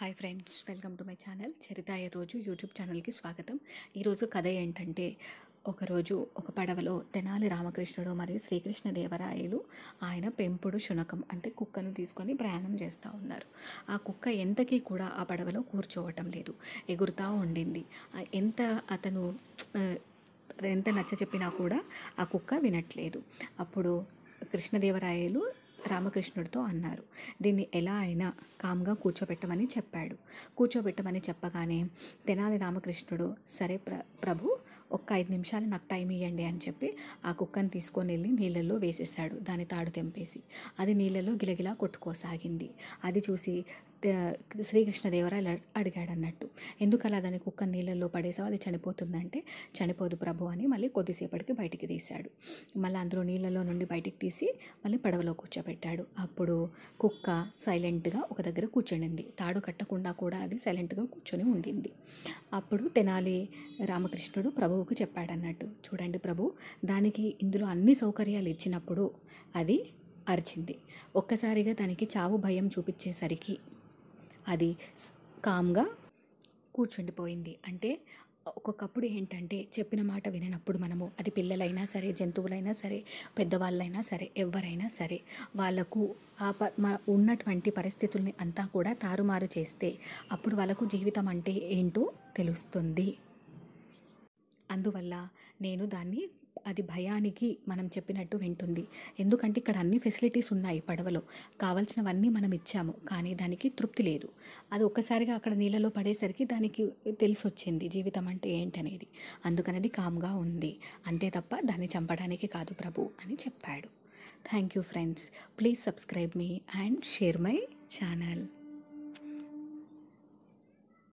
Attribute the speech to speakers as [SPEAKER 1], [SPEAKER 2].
[SPEAKER 1] hi friends welcome to my channel చరిత రోజు YouTube ఛానల్కి స్వాగతం ఈరోజు కథ ఏంటంటే ఒకరోజు ఒక పడవలో తెనాలి రామకృష్ణుడు మరియు శ్రీకృష్ణదేవరాయలు ఆయన పెంపుడు శునకం అంటే కుక్కను తీసుకొని ప్రయాణం చేస్తూ ఉన్నారు ఆ కుక్క ఎంతకీ కూడా ఆ పడవలో కూర్చోవటం లేదు ఎగురుతూ ఉండింది ఎంత అతను ఎంత నచ్చ చెప్పినా కూడా ఆ కుక్క వినట్లేదు అప్పుడు కృష్ణదేవరాయలు రామకృష్ణుడితో అన్నారు దీన్ని ఎలా అయినా కామ్గా కూర్చోబెట్టమని చెప్పాడు కూర్చోబెట్టమని చెప్పగానే తెనాలి రామకృష్ణుడు సరే ప్ర ప్రభు ఒక్క ఐదు నిమిషాలు నాకు టైం ఇవ్వండి అని చెప్పి ఆ కుక్కని తీసుకొని వెళ్ళి నీళ్ళల్లో వేసేసాడు దాని తాడు తెంపేసి అది నీళ్ళలో గిలగిలా కొట్టుకోసాగింది అది చూసి శ్రీకృష్ణదేవరాయలు అడిగాడు అన్నట్టు ఎందుకు అలా దాని కుక్క నీళ్ళల్లో పడేసావు అది చనిపోతుందంటే చనిపోదు ప్రభు అని మళ్ళీ కొద్దిసేపటికి బయటికి తీశాడు మళ్ళీ అందులో నీళ్ళలో నుండి బయటికి తీసి మళ్ళీ పడవలో కూర్చోబెట్టాడు అప్పుడు కుక్క సైలెంట్గా ఒక దగ్గర కూర్చొనింది తాడు కట్టకుండా కూడా అది సైలెంట్గా కూర్చొని ఉండింది అప్పుడు తెనాలి రామకృష్ణుడు ప్రభువుకు చెప్పాడన్నట్టు చూడండి ప్రభు దానికి ఇందులో అన్ని సౌకర్యాలు ఇచ్చినప్పుడు అది అరిచింది ఒక్కసారిగా తనకి చావు భయం చూపించేసరికి అది కామ్గా కూర్చుండిపోయింది అంటే ఒక్కొక్కప్పుడు ఏంటంటే చెప్పిన మాట వినప్పుడు మనము అది పిల్లలైనా సరే జంతువులైనా సరే పెద్దవాళ్ళైనా సరే ఎవరైనా సరే వాళ్ళకు ఆ ప ఉన్నటువంటి పరిస్థితుల్ని అంతా కూడా తారుమారు చేస్తే అప్పుడు వాళ్ళకు జీవితం అంటే ఏంటో తెలుస్తుంది అందువల్ల నేను దాన్ని అది భయానికి మనం చెప్పినట్టు వింటుంది ఎందుకంటే ఇక్కడ అన్ని ఫెసిలిటీస్ ఉన్నాయి పడవలో కావాల్సినవన్నీ మనం ఇచ్చాము కానీ దానికి తృప్తి లేదు అది ఒక్కసారిగా అక్కడ నీళ్ళలో పడేసరికి దానికి తెలిసి వచ్చింది జీవితం అంటే ఏంటనేది అందుకనేది కామ్గా ఉంది అంతే తప్ప దాన్ని చంపడానికి కాదు ప్రభు అని చెప్పాడు thank you friends please subscribe మీ అండ్ షేర్ మై ఛానల్